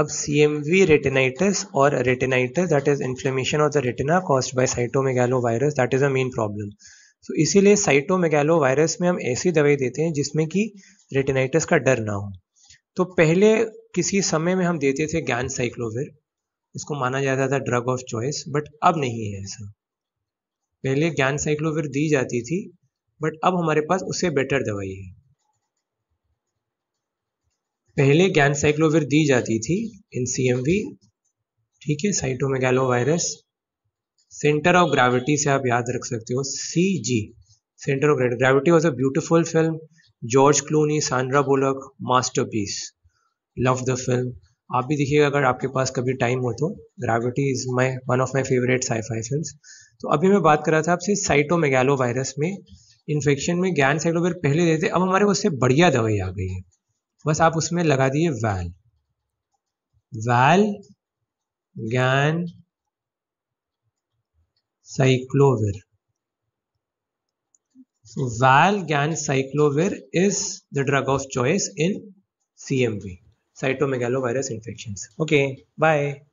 अब CMV retinitis or retinitis that is inflammation of the retina caused by cytomegalovirus that is a main problem. So इसीलिए virus में हम ऐसी दवाई देते हैं जिसमें कि रेटिनाइटिस का डर ना हो तो पहले किसी समय में हम देते थे ज्ञान साइक्लोविर इसको माना जाता था ड्रग ऑफ चॉइस बट अब नहीं है ऐसा पहले ज्ञान साइक्लोविर दी जाती थी बट अब हमारे पास उससे बेटर दवाई है पहले गैन साइक्लोविर दी जाती थी इन सीएमवी ठीक है cytomegalovirus centre of gravity से आप याद रख सकते हो C G centre of gravity was a beautiful film George Clooney Sandra master masterpiece love the film आप भी देखिएगा अगर आपके पास कभी टाइम हो तो gravity is my one of my favourite sci-fi film तो अभी मैं बात कर रहा था आपसे साइटोमेगैलो वायरस में इन्फेक्शन में ज्ञान साइक्लोविर पहले देते अब हमारे उससे बढ़िया दवाई आ गई है बस आप उसमें लगा दिए val valganciclovir valganciclovir is the drug of choice in C M V cytomegalo virus infection okay bye